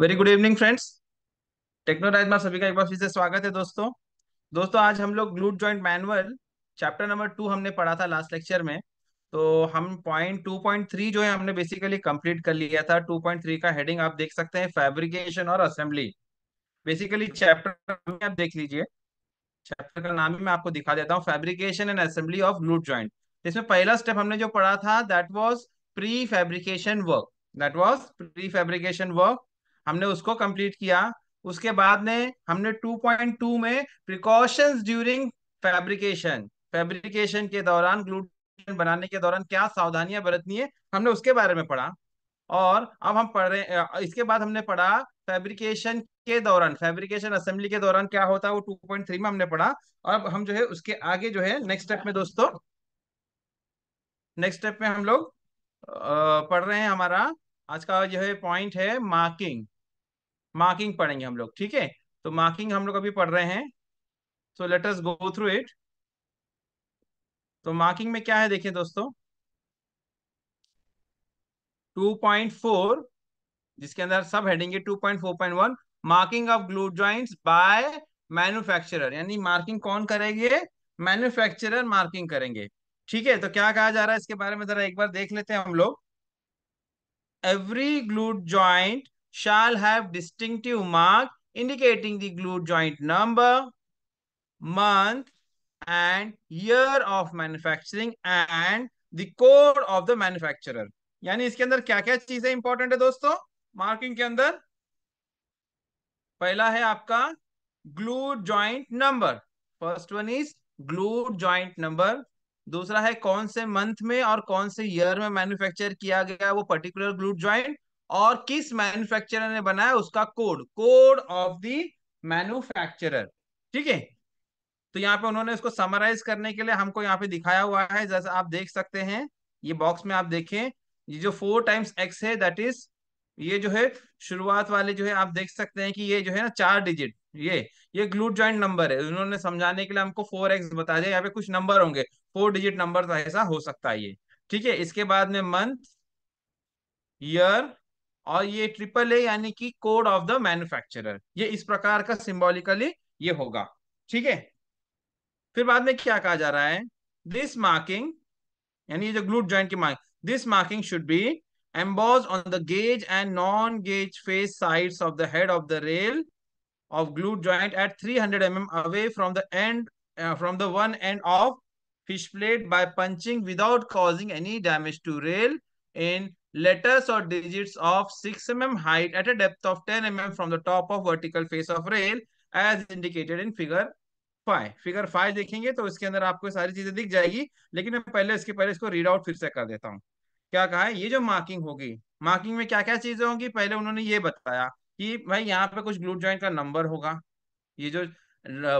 Very good evening friends Technorise में सभी का एक बार फिर से स्वागत है दोस्तों दोस्तों आज हम लोग glued joint manual chapter number two हमने पढ़ा था लास्ट लेक्चर में तो हम पॉइंट टू पॉइंट थ्री जो है हमने बेसिकली कंप्लीट कर लिया था टू पॉइंट थ्री का हेडिंग आप देख सकते हैं फैब्रिकेशन और असेंबली बेसिकली चैप्टर आप देख लीजिए चैप्टर का नाम ही मैं आपको दिखा देता हूँ fabrication and assembly of glued joint इसमें पहला स्टेप हमने जो पढ़ा था that was pre fabrication work that was pre fabrication work हमने उसको कंप्लीट किया उसके बाद में हमने 2.2 में प्रिकॉशंस ड्यूरिंग फैब्रिकेशन फैब्रिकेशन के दौरान ग्लूटेन बनाने के दौरान क्या सावधानियां बरतनी है हमने उसके बारे में पढ़ा और अब हम पढ़ रहे इसके बाद हमने पढ़ा फैब्रिकेशन के दौरान फैब्रिकेशन असेंबली के दौरान क्या होता है वो टू पॉइंट थ्री में हमने पढ़ा और अब हम जो है उसके आगे जो है नेक्स्ट स्टेप में दोस्तों नेक्स्ट स्टेप में हम लोग पढ़ रहे हैं हमारा आज का जो है पॉइंट है मार्किंग मार्किंग पढ़ेंगे हम लोग ठीक है तो मार्किंग हम लोग अभी पढ़ रहे हैं so let us go through it तो मार्किंग में क्या है देखिए दोस्तों 2.4 जिसके अंदर सब हेडिंग है 2.4.1 marking of glue joints by manufacturer यानी मार्किंग कौन करेंगे मैन्युफैक्चरर मार्किंग करेंगे ठीक है तो क्या कहा जा रहा है इसके बारे में जरा एक बार देख लेते हैं हम लोग every glued joint shall have distinctive mark indicating the glute joint number, month, and year of manufacturing and the code of the manufacturer. यानी इसके अंदर क्या क्या चीजें इंपॉर्टेंट है दोस्तों मार्किंग के अंदर पहला है आपका glued joint number first one is glued joint number दूसरा है कौन से मंथ में और कौन से ईयर में मैन्युफैक्चर किया गया वो पर्टिकुलर ग्लूड ज्वाइंट और किस मैन्युफैक्चरर ने बनाया उसका code code of the manufacturer ठीक है तो यहाँ पे उन्होंने इसको समराइज करने के लिए हमको यहाँ पे दिखाया हुआ है जैसे आप देख सकते हैं ये बॉक्स में आप देखें ये जो फोर टाइम्स एक्स है दैट इज ये जो है शुरुआत वाले जो है आप देख सकते हैं कि ये जो है ना चार डिजिट ये ये ग्लूट ज्वाइंट नंबर है उन्होंने समझाने के लिए हमको फोर एक्स बता दिया यहाँ पे कुछ नंबर होंगे फोर डिजिट नंबर ऐसा हो सकता है ये ठीक है इसके बाद में मंथ ईयर और ये ट्रिपल ए यानी कि कोड ऑफ द मैन्युफैक्चरर ये इस प्रकार का सिंबॉलिकली ये होगा ठीक है फिर बाद में क्या कहा जा रहा है दिस मार्किंग यानी ये जो ग्लूट ज्वाइंट की marking this marking should be embossed on the gauge and non gauge face side of the head of the rail of glued joint at three hundred M M away from the end from the one end of fish plate by punching without causing any damage to rail in letters or digits of 6 mm height at a depth of 10 mm from the top of vertical face of rail as indicated in figure 5 figure 5 देखेंगे तो इसके अंदर आपको सारी चीजें दिख जाएगी लेकिन मैं पहले इसके पहले इसको रीड आउट फिर से कर देता हूँ क्या कहा है ये जो मार्किंग होगी मार्किंग में क्या क्या चीजें होंगी पहले उन्होंने ये बताया कि भाई यहाँ पे कुछ ग्लूट ज्वाइंट का नंबर होगा ये जो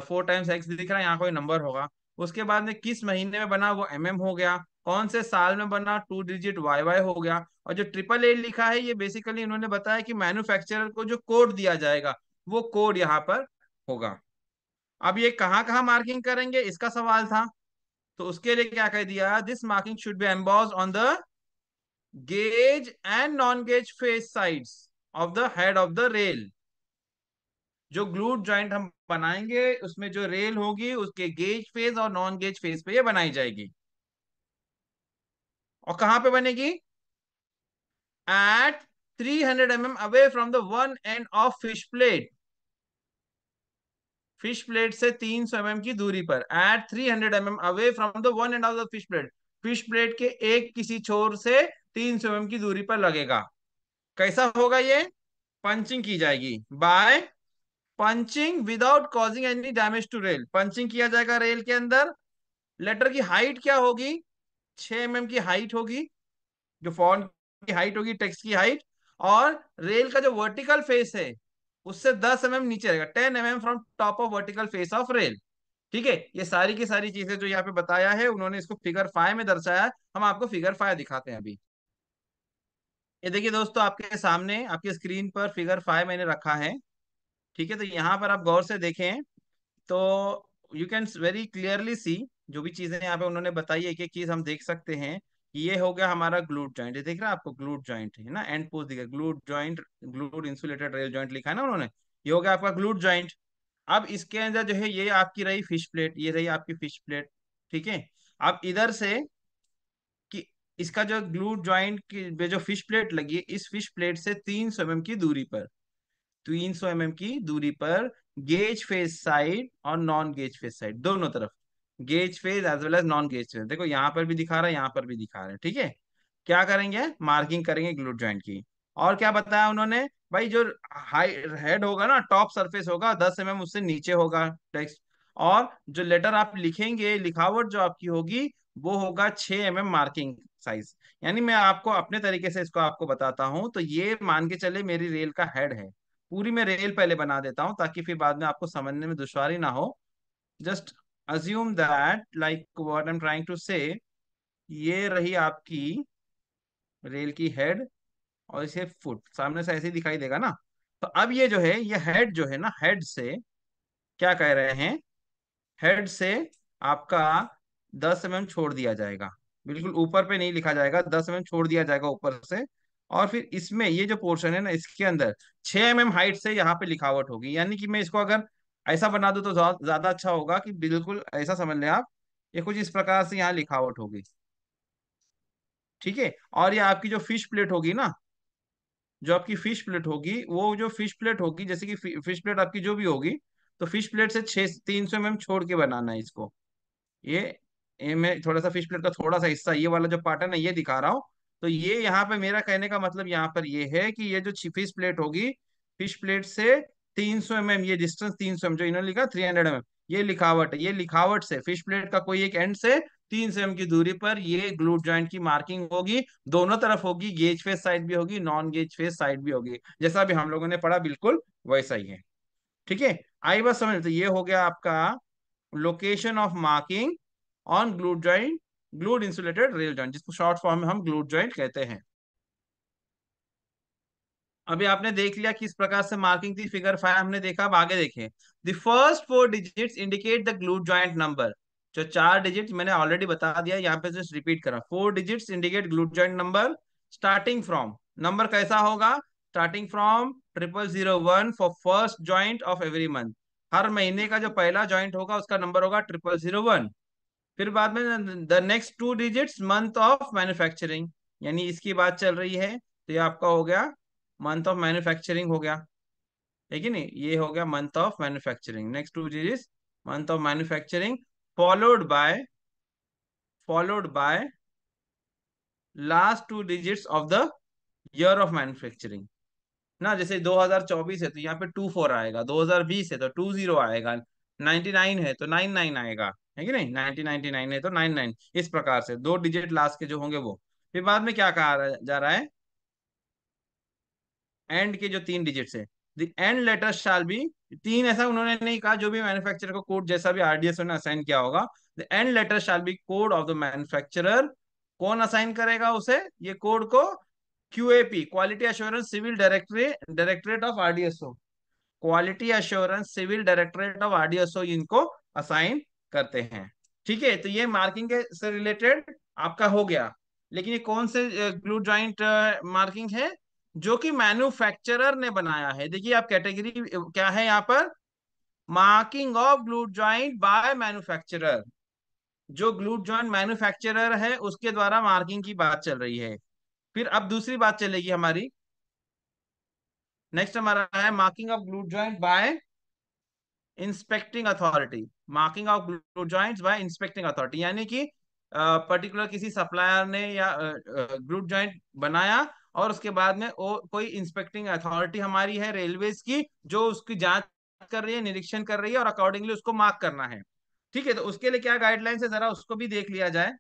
फोर टाइम्स एक्स दिख रहा है यहाँ कोई नंबर होगा उसके बाद में किस महीने में बना वो एम mm हो गया कौन से साल में बना टू डिजिट वाई वाई हो गया और जो ट्रिपल ए लिखा है ये बेसिकली इन्होंने बताया कि मैन्युफैक्चरर को जो कोड दिया जाएगा वो कोड यहाँ पर होगा अब ये कहाँ कहाँ मार्किंग करेंगे इसका सवाल था तो उसके लिए क्या कह दिया this marking should be embossed on the gauge and non gauge face side of the head of the rail जो ग्लूड ज्वाइंट हम बनाएंगे उसमें जो रेल होगी उसके गेज फेज और नॉन गेज फेज पे ये बनाई जाएगी और कहां पे बनेगी at 300 hundred M M away from the one end of fish plate fish plate से 300 सौ mm की दूरी पर eight 300 hundred M M away from the one end of the fish plate fish plate के एक किसी छोर से 300 सौ mm की दूरी पर लगेगा कैसा होगा ये पंचिंग की जाएगी by punching without causing any damage to rail punching किया जाएगा रेल के अंदर लेटर की हाइट क्या होगी छह एम mm की हाइट होगी जो फोन की हाइट होगी टेक्स्ट की हाइट और रेल का जो वर्टिकल फेस है उससे दस एम mm नीचे रहेगा ten M mm from top of vertical face of rail ठीक है ये सारी की सारी चीजें जो यहाँ पे बताया है उन्होंने इसको फिगर फाइव में दर्शाया हम आपको फिगर फाइव दिखाते हैं अभी ये देखिए दोस्तों आपके सामने आपके स्क्रीन पर फिगर फाइव मैंने रखा है ठीक है तो यहाँ पर आप गौर से देखें तो you can very clearly see जो भी चीजें यहाँ पे उन्होंने बताई एक एक चीज हम देख सकते हैं ये हो गया हमारा ग्लूट जॉइंट देख रहे है आपको ग्लूट ज्वाइंट है ना एंड पोस्ट दिखा glued joint glued insulated rail joint लिखा है ना उन्होंने ये हो गया आपका ग्लूट ज्वाइंट अब इसके अंदर जो है ये आपकी रही फिश प्लेट ये रही आपकी फिश प्लेट ठीक है अब इधर से कि इसका जो ग्लूट ज्वाइंट की जो फिश प्लेट लगी है इस फिश प्लेट से तीन सौ एम की दूरी पर तीन सौ एम की दूरी पर गेज फेस साइड और नॉन गेज फेस साइड दोनों तरफ gauge face as well as non gauge face देखो यहाँ पर भी दिखा रहा है यहाँ पर भी दिखा रहे हैं ठीक है थीके? क्या करेंगे मार्किंग करेंगे ग्लूट ज्वाइंट की और क्या बताया उन्होंने भाई जो हाई हेड होगा ना टॉप सरफेस होगा दस एम mm उससे नीचे होगा टेक्स्ट और जो लेटर आप लिखेंगे लिखावट जो आपकी होगी वो होगा छह एम mm मार्किंग साइज यानी मैं आपको अपने तरीके से इसको आपको बताता हूँ तो ये मान के चले मेरी रेल का हेड है पूरी मैं रेल पहले बना देता हूँ ताकि फिर बाद में आपको समझने में दुश्वारी ना हो just assume that like what am trying to say ये रही आपकी रेल की हेड और इसे फुट सामने से ऐसे दिखाई देगा ना तो अब ये जो है ये हेड जो है ना हेड से क्या कह रहे हैं हेड से आपका दस एम एम छोड़ दिया जाएगा बिल्कुल ऊपर पे नहीं लिखा जाएगा दस एम एम छोड़ दिया जाएगा ऊपर से और फिर इसमें ये जो पोर्शन है ना इसके अंदर छह एम हाइट से यहाँ पे लिखावट होगी यानी कि मैं इसको अगर ऐसा बना दो तो ज्यादा अच्छा होगा कि बिल्कुल ऐसा समझ लें आप ये कुछ इस प्रकार से यहाँ लिखावट होगी ठीक है और ये आपकी जो फिश प्लेट होगी ना जो आपकी फिश प्लेट होगी वो जो फिश प्लेट होगी जैसे कि फिश प्लेट आपकी जो भी होगी तो फिश प्लेट से छे तीन सौ एम छोड़ के बनाना है इसको ये मैं थोड़ा सा फिश प्लेट का थोड़ा सा हिस्सा ये वाला जो पैटर्न है ये दिखा रहा हूँ तो ये यहाँ पे मेरा कहने का मतलब यहाँ पर ये है कि ये जो फिश प्लेट होगी फिश प्लेट से तीन सौ एम ये डिस्टेंस तीन सौ एम जो इन्होंने लिखा थ्री हंड्रेड एम ये लिखावट है ये लिखावट से फिश प्लेट का कोई एक एंड से तीन सौ एम की दूरी पर ये ग्लूट ज्वाइंट की मार्किंग होगी दोनों तरफ होगी गेज फेस साइड भी होगी नॉन गेज फेस साइड भी होगी जैसा भी हम लोगों ने पढ़ा बिल्कुल वैसा ही है ठीक है आई बस समझ तो ये हो गया आपका location of marking on glued joint glued insulated rail joint जिसको शॉर्ट फॉर्म में हम ग्लूट ज्वाइंट कहते हैं अभी आपने देख लिया किस प्रकार से मार्किंग थी फिगर फाइव हमने देखा अब आगे देखें the first four digit indicate the glue joint number जो चार डिजिट मैंने ऑलरेडी बता दिया यहाँ पे जस्ट रिपीट करा four digits indicate glue joint number starting from number कैसा होगा starting from triple zero one for first joint of every month हर महीने का जो पहला ज्वाइंट होगा उसका नंबर होगा ट्रिपल जीरो वन फिर बाद में the next two digits month of manufacturing यानी इसकी बात चल रही है तो ये आपका हो गया मंथ ऑफ मैन्युफैक्चरिंग हो गया है कि नहीं ये हो गया month of manufacturing next two चीज is month of manufacturing followed by followed by last two digits of the year of manufacturing ना जैसे 2024 है तो यहाँ पे टू फोर आएगा 2020 है तो टू जीरो आएगा 99 है तो 99 आएगा है कि नहीं 1999 है तो 99 इस प्रकार से दो डिजिट लास्ट के जो होंगे वो फिर बाद में क्या कहा जा रहा है एंड के जो तीन डिजिट है the end letter shall be तीन ऐसा उन्होंने नहीं कहा जो भी मैन्युफैक्चरर को कोड जैसा भी आरडीएस ने असाइन किया होगा the end letter shall be code of the manufacturer कौन असाइन करेगा उसे ये कोड को QAP quality assurance civil directory directorate of RDSO quality assurance civil directorate of RDSO इनको असाइन करते हैं ठीक है तो ये मार्किंग के से रिलेटेड आपका हो गया लेकिन ये कौन से ग्लू ज्वाइंट मार्किंग है जो कि मैन्युफैक्चरर ने बनाया है देखिए आप कैटेगरी क्या है यहाँ पर marking of glued joint by manufacturer जो ग्लूट ज्वाइंट मैन्युफैक्चरर है उसके द्वारा मार्किंग की बात चल रही है फिर अब दूसरी बात चलेगी हमारी नेक्स्ट हमारा है marking of glued joint by inspecting authority marking of glued joint by inspecting authority यानी कि पर्टिकुलर किसी सप्लायर ने या ग्लूट ज्वाइंट बनाया और उसके बाद में ओ, कोई इंस्पेक्टिंग अथॉरिटी हमारी है रेलवेज की जो उसकी जांच कर रही है निरीक्षण कर रही है और अकॉर्डिंगली उसको मार्क करना है ठीक है तो उसके लिए क्या गाइडलाइंस है जरा उसको भी देख लिया जाए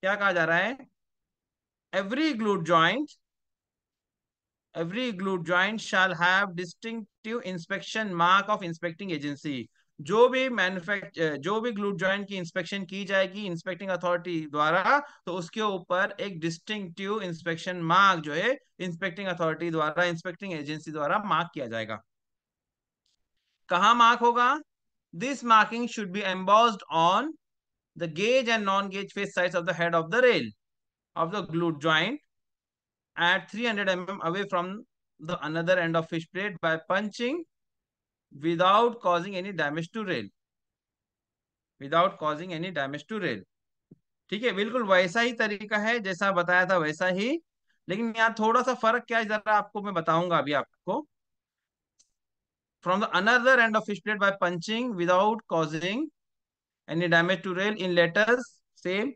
क्या कहा जा रहा है every glued joint every glued joint shall have distinctive inspection mark of inspecting agency जो भी मैन्युफैक्चर जो भी ग्लूट ज्वाइंट की इंस्पेक्शन की जाएगी इंस्पेक्टिंग अथॉरिटी द्वारा तो उसके ऊपर एक डिस्टिंक्टिव इंस्पेक्शन मार्क जो है इंस्पेक्टिंग अथॉरिटी द्वारा इंस्पेक्टिंग एजेंसी द्वारा मार्क किया जाएगा कहा मार्क होगा this marking should be embossed on the gauge and non gauge face size of the head of the rail of the glued joint at three hundred M M away from the another end of fish plate by punching without causing any damage to rail without causing any damage to rail ठीक है बिल्कुल वैसा ही तरीका है जैसा बताया था वैसा ही लेकिन यहाँ थोड़ा सा फर्क क्या है जरा आपको मैं बताऊंगा अभी आपको from the another end of plate by punching without causing any damage to rail in letters same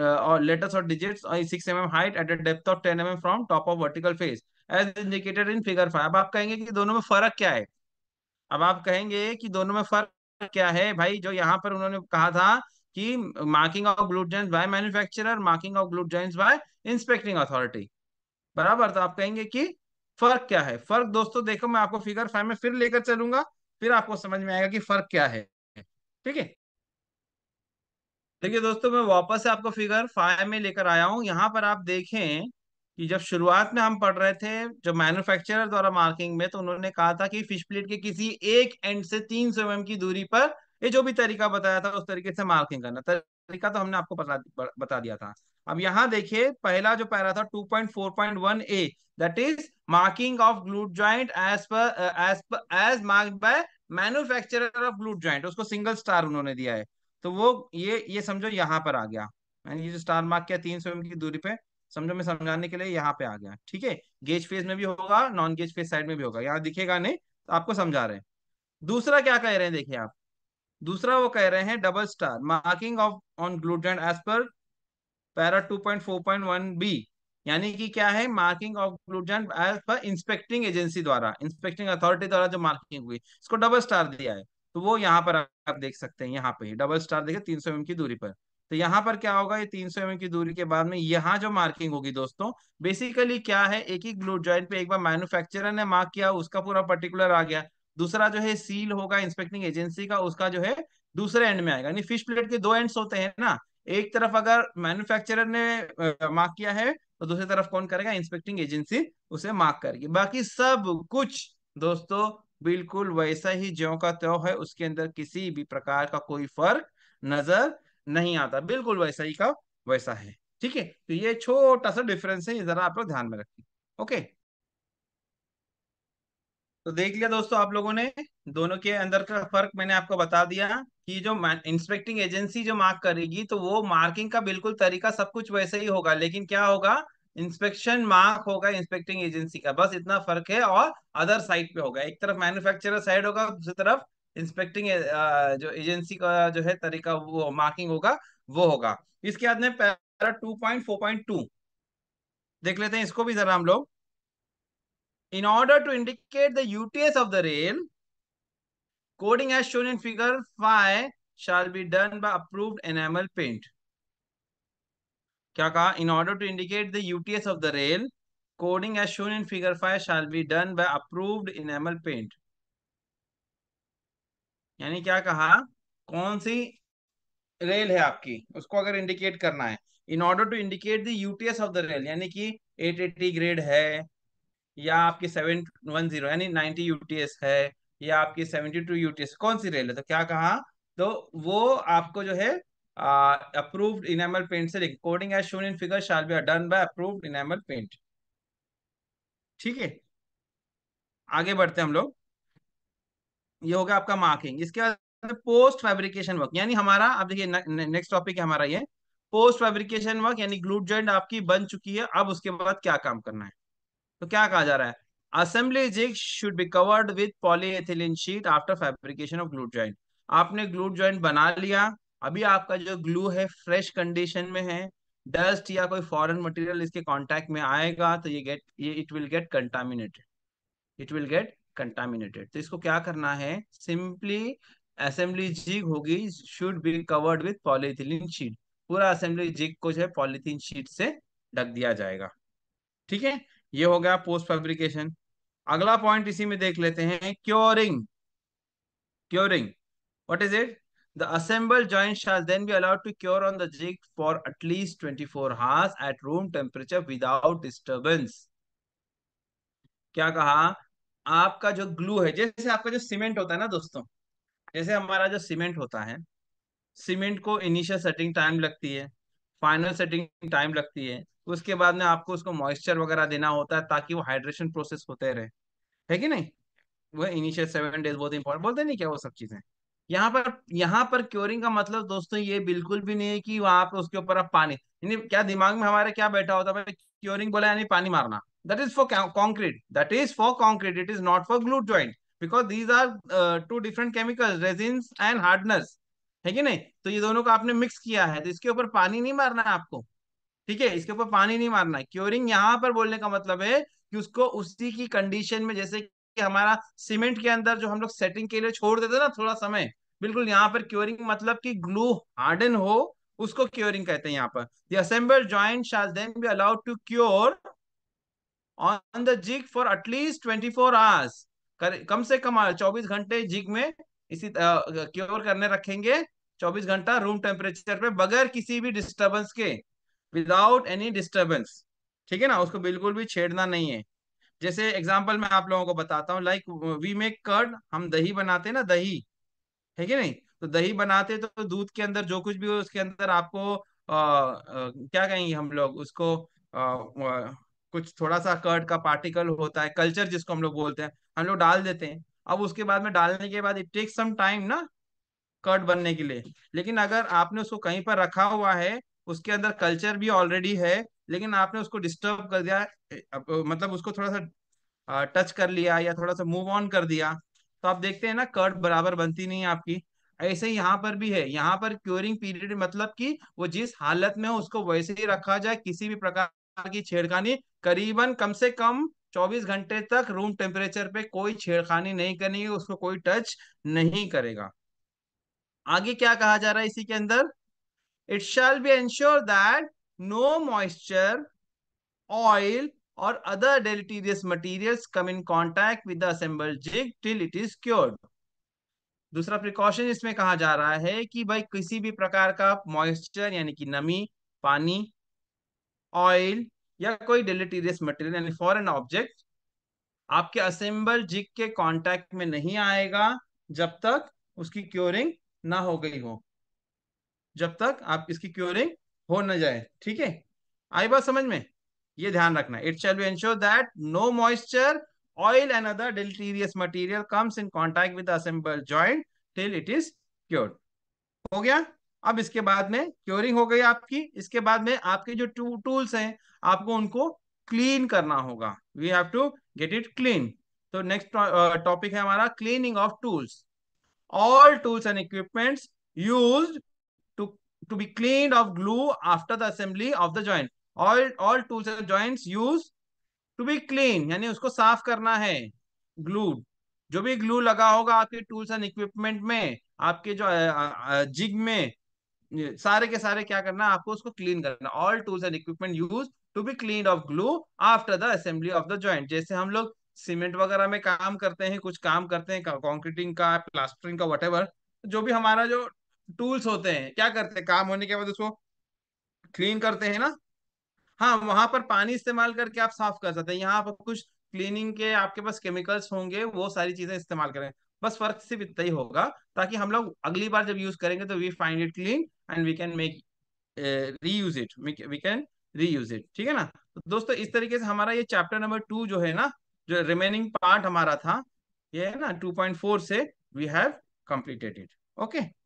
और लेटर्स और digits six M M height at depth of ten M M from top of vertical face as indicated in figure five अब आप कहेंगे कि दोनों में फर्क क्या है अब आप कहेंगे कि दोनों में फर्क क्या है भाई जो यहाँ पर उन्होंने कहा था कि marking of glued joint by manufacturer marking of glued joint by inspecting authority बराबर तो आप कहेंगे कि फर्क क्या है फर्क दोस्तों देखो मैं आपको फिगर फाइव में फिर लेकर चलूंगा फिर आपको समझ में आएगा कि फर्क क्या है ठीक है देखिए दोस्तों मैं वापस से आपको फिगर फाइव में लेकर आया हूं यहां पर आप देखें कि जब शुरुआत में हम पढ़ रहे थे जब मैन्युफैक्चरर द्वारा मार्किंग में तो उन्होंने कहा था कि फिश प्लेट के किसी एक एंड से तीन सौ एम की दूरी पर ये जो भी तरीका बताया था उस तरीके से मार्किंग करना तरीका तो हमने आपको बता, बता दिया था अब यहाँ देखिए पहला जो पैरा था 2.4.1 A that is marking of glued joint as per as per as mark by manufacturer of glued joint उसको सिंगल स्टार उन्होंने दिया है तो वो ये ये समझो यहाँ पर आ गया ये जो स्टार मार्क किया तीन सौ एम की दूरी पे समझो मैं समझाने के लिए यहाँ पे आ गया ठीक है गेज फेज में भी होगा नॉन गेज फेज साइड में भी होगा यहाँ दिखेगा नहीं तो आपको समझा रहे हैं दूसरा क्या कह रहे हैं देखिए आप दूसरा वो कह रहे हैं double star marking of on gluten as per para two B यानी कि क्या है marking of gluten as per inspecting agency द्वारा इंस्पेक्टिंग अथॉरिटी द्वारा जो मार्किंग हुई इसको डबल स्टार दिया है तो वो यहाँ पर आप देख सकते हैं यहाँ पे डबल स्टार देखे तीन सौ एम की दूरी पर तो यहाँ पर क्या होगा ये 300 सौ की दूरी के बाद में यहाँ जो मार्किंग होगी दोस्तों बेसिकली क्या है एक ही ग्लू ज्वाइंट पे एक बार मैन्युफैक्चरर ने मार्क किया उसका पूरा पर्टिकुलर आ गया दूसरा जो है सील होगा इंस्पेक्टिंग एजेंसी का उसका जो है दूसरे एंड में आएगा यानी फिश प्लेट के दो एंड होते हैं ना एक तरफ अगर मैन्युफैक्चरर ने मार्क किया है तो दूसरी तरफ कौन करेगा इंस्पेक्टिंग एजेंसी उसे मार्क करेगी बाकी सब कुछ दोस्तों बिल्कुल वैसा ही ज्यो का त्यो है उसके अंदर किसी भी प्रकार का कोई फर्क नजर नहीं आता बिल्कुल वैसा ही का वैसा है ठीक है तो ये छोटा सा डिफरेंस है ये जरा आप लोग ध्यान में रखें ओके तो देख लिया दोस्तों आप लोगों ने दोनों के अंदर का फर्क मैंने आपको बता दिया कि जो इंस्पेक्टिंग एजेंसी जो मार्क करेगी तो वो मार्किंग का बिल्कुल तरीका सब कुछ वैसे ही होगा लेकिन क्या होगा इंस्पेक्शन मार्क होगा इंस्पेक्टिंग एजेंसी का बस इतना फर्क है और अदर साइड पे होगा एक तरफ मैन्युफैक्चरर साइड होगा दूसरी तरफ इंस्पेक्टिंग uh, जो एजेंसी का जो है तरीका वो मार्किंग होगा वो होगा इसके बाद में para two point four point two देख लेते हैं इसको भी जरा हम लोग in order to indicate the UTS of the rail coding as shown in figure five shall be done by approved enamel paint क्या कहा in order to indicate the UTS of the rail coding as shown in figure five shall be done by approved enamel paint यानी क्या कहा कौन सी rail है आपकी उसको अगर इंडिकेट करना है in order to indicate the UTS of the rail यानी कि 880 ग्रेड है या आपकी 710 यानी 90 यूटीएस है या आपकी 72 यूटीएस कौन सी रेल है तो क्या कहा तो वो आपको जो है अप्रूव्ड इनेमल पेंट से recording as shown in figure shall be done by approved enamel paint ठीक है आगे बढ़ते हैं हम लोग ये हो गया आपका मार्किंग इसके बाद पोस्ट फैब्रिकेशन वर्क यानी हमारा आप देखिए नेक्स्ट टॉपिक है हमारा ये पोस्ट फैब्रिकेशन वर्क यानी ग्लूट जॉइंट आपकी बन चुकी है अब उसके बाद क्या काम करना है तो क्या कहा जा रहा है assembly jig should be covered with polyethylene sheet after fabrication of glued joint आपने ग्लूट जॉइंट बना लिया अभी आपका जो ग्लू है फ्रेश कंडीशन में है डस्ट या कोई फॉरेन मटेरियल इसके कांटेक्ट में आएगा तो ये गेट ये it will get contaminated it will get contaminated तो इसको क्या करना है सिंपली असेंबली जिग होगी should be covered with polyethylene sheet पूरा असेंबली जिग को जो है पॉलीथिन शीट से ढक दिया जाएगा ठीक है ये हो गया पोस्ट फैब्रिकेशन अगला पॉइंट इसी में देख लेते हैं curing curing what is it the assemble joint shall then be allowed to cure on the jig for at least twenty four hours at room temperature without disturbance क्या कहा आपका जो ग्लू है जैसे आपका जो सीमेंट होता है ना दोस्तों जैसे हमारा जो सीमेंट होता है सीमेंट को इनिशियल सेटिंग टाइम लगती है फाइनल सेटिंग टाइम लगती है उसके बाद में आपको उसको मॉइस्चर वगैरह देना होता है ताकि वो हाइड्रेशन प्रोसेस होते रहे है कि नहीं वो इनिशियल सेवन डेज बहुत इंपॉर्टेंट बोलते नहीं क्या वो सब चीजें यहाँ पर यहाँ पर क्योरिंग का मतलब दोस्तों ये बिल्कुल भी नहीं है कि वहां पर उसके ऊपर आप पानी क्या दिमाग में हमारे क्या बैठा होता है क्योरिंग बोला यानी पानी मारना That is for concrete. That is for concrete. It is not for glue joint because these are uh, two different chemicals, resins and hardness. है कि नहीं तो ये दोनों को आपने मिक्स किया है तो इसके ऊपर पानी नहीं मारना है आपको ठीक है इसके ऊपर पानी नहीं मारना है क्योरिंग यहाँ पर बोलने का मतलब है कि उसको उसी की कंडीशन में जैसे कि हमारा सीमेंट के अंदर जो हम लोग सेटिंग के लिए छोड़ देते ना थोड़ा समय बिल्कुल यहाँ पर क्योरिंग मतलब कि ग्लू हार्डन हो उसको क्योरिंग कहते हैं यहाँ पर the joint shall then be allowed to cure on the jig for at least twenty four hours कम से कम हाँ, चौबीस घंटे जिग में इसी क्योर करने रखेंगे चौबीस घंटा रूम टेम्परेचर पे बगैर किसी भी डिस्टर्बेंस के विदाउट एनी डिस्टर्बेंस ठीक है ना उसको बिल्कुल भी छेड़ना नहीं है जैसे एग्जाम्पल मैं आप लोगों को बताता हूँ लाइक वी मेक कर्ड हम दही बनाते हैं ना दही ठीक है नहीं तो दही बनाते तो दूध के अंदर जो कुछ भी हो उसके अंदर आपको आ, आ, क्या कहेंगे हम लोग उसको आ, आ, कुछ थोड़ा सा कर्ड का पार्टिकल होता है कल्चर जिसको हम लोग बोलते हैं हम लोग डाल देते हैं अब उसके बाद में डालने के बाद इट टेक सम टाइम ना कर्ड बनने के लिए लेकिन अगर आपने उसको कहीं पर रखा हुआ है उसके अंदर कल्चर भी ऑलरेडी है लेकिन आपने उसको डिस्टर्ब कर दिया मतलब उसको थोड़ा सा टच कर लिया या थोड़ा सा मूव ऑन कर दिया तो आप देखते हैं ना कर्ड बराबर बनती नहीं है आपकी ऐसे ही यहाँ पर भी है यहाँ पर क्योरिंग पीरियड मतलब कि वो जिस हालत में हो उसको वैसे ही रखा जाए किसी भी प्रकार की छेड़खानी करीबन कम से कम 24 घंटे तक रूम टेम्परेचर पे कोई छेड़खानी नहीं करनी उसको कोई टच नहीं करेगा आगे क्या कहा जा रहा है इसी के अंदर it shall be ensure that no moisture oil और other deleterious material come in contact with the assembled jig till it दूसरा प्रिकॉशन इसमें कहा जा रहा है कि भाई किसी भी प्रकार का मॉइस्चर यानी कि नमी पानी ऑयल या कोई डिलेटीरियस मटेरियल यानी फॉरेन ऑब्जेक्ट आपके असेंबल जिक के कांटेक्ट में नहीं आएगा जब तक उसकी क्योरिंग ना हो गई हो जब तक आप इसकी क्योरिंग हो ना जाए ठीक है आई बात समझ में ये ध्यान रखना it shall be ensure that no moisture oil and other deleterious material comes in contact with assemble joint till it is cure हो गया अब इसके बाद में क्योरिंग हो गई आपकी इसके बाद में आपके जो टू टूल्स हैं आपको उनको क्लीन करना होगा we have to get it clean तो नेक्स्ट टॉपिक uh, है हमारा cleaning of tools all tools and equipments use to to be clean of glue after the assembly of the joint all all tools and joint use to be clean यानी उसको साफ करना है glue जो भी glue लगा होगा आपके टूल्स एंड इक्विपमेंट में आपके जो जिग uh, uh, में सारे के सारे क्या करना आपको उसको क्लीन करना all tools and equipment use to be clean of glue after the assembly of the joint जैसे हम लोग सीमेंट वगैरह में काम करते हैं कुछ काम करते हैं कॉन्क्रीटिंग का प्लास्टरिंग का वट जो भी हमारा जो टूल्स होते हैं क्या करते हैं काम होने के बाद उसको क्लीन करते हैं ना हाँ वहां पर पानी इस्तेमाल करके आप साफ कर सकते हैं यहाँ पर कुछ क्लीनिंग के आपके पास केमिकल्स होंगे वो सारी चीजें इस्तेमाल करें बस फर्क सिर्फ इतना ही होगा ताकि हम लोग अगली बार जब यूज करेंगे तो we find it clean and we can make reuse it we can reuse it ठीक है ना तो दोस्तों इस तरीके से हमारा ये चैप्टर नंबर टू जो है ना जो रिमेनिंग पार्ट हमारा था ये है ना 2.4 से we have completed it okay